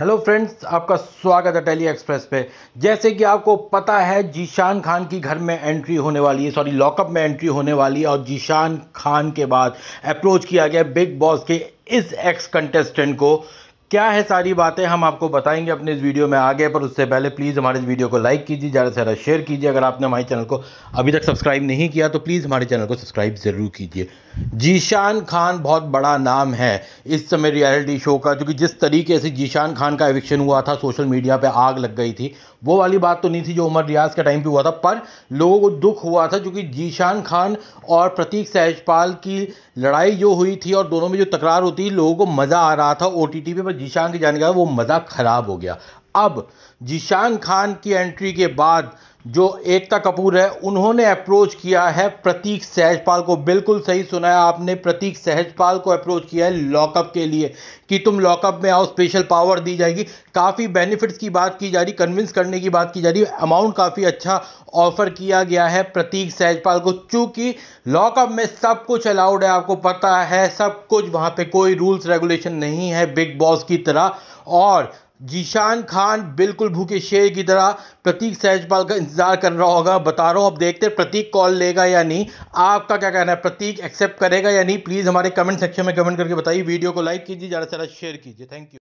hello friends आपका स्वागत है टेली एक्सप्रेस पे जैसे कि आपको पता है जीशान खान की घर में एंट्री होने वाली है सॉरी लॉकअप में एंट्री होने वाली है और जीशान खान के बाद अप्रोच किया गया बिग बॉस के इस एक्स कंटेस्टेंट को क्या है सारी बातें हम आपको बताएंगे अपने इस वीडियो में आगे पर उससे पहले प्लीज़ हमारे इस वीडियो को लाइक कीजिए ज़्यादा से ज़्यादा शेयर कीजिए अगर आपने हमारे चैनल को अभी तक सब्सक्राइब नहीं किया तो प्लीज़ हमारे चैनल को सब्सक्राइब ज़रूर कीजिए जीशान खान बहुत बड़ा नाम है इस समय रियलिटी शो का क्योंकि जिस तरीके से जीशान खान का एविक्शन हुआ था सोशल मीडिया पे आग लग गई थी वो वाली बात तो नहीं थी जो उमर रियाज के टाइम पे हुआ था पर लोगों को दुख हुआ था क्योंकि जीशान खान और प्रतीक सहजपाल की लड़ाई जो हुई थी और दोनों में जो तकरार होती लोगों को मज़ा आ रहा था ओ टी पे पर जीशान के जाने का वो मज़ा ख़राब हो गया अब जीशान खान की एंट्री के बाद जो एकता कपूर है उन्होंने अप्रोच किया है प्रतीक सहजपाल को बिल्कुल सही सुना है आपने प्रतीक सहजपाल को अप्रोच किया है लॉकअप के लिए कि तुम लॉकअप में आओ स्पेशल पावर दी जाएगी काफ़ी बेनिफिट्स की बात की जा रही कन्विंस करने की बात की जा रही अमाउंट काफ़ी अच्छा ऑफर किया गया है प्रतीक सहजपाल को चूंकि लॉकअप में सब कुछ अलाउड है आपको पता है सब कुछ वहाँ पर कोई रूल्स रेगुलेशन नहीं है बिग बॉस की तरह और जीशान खान बिल्कुल भूखे शेर की तरह प्रतीक सहजपाल का इंतज़ार कर रहा होगा बता रहा हूँ अब देखते हैं प्रतीक कॉल लेगा या नहीं आपका क्या कहना है प्रतीक एक्सेप्ट करेगा या नहीं प्लीज़ हमारे कमेंट सेक्शन में कमेंट करके बताइए वीडियो को लाइक कीजिए ज़्यादा से ज़्यादा शेयर कीजिए थैंक यू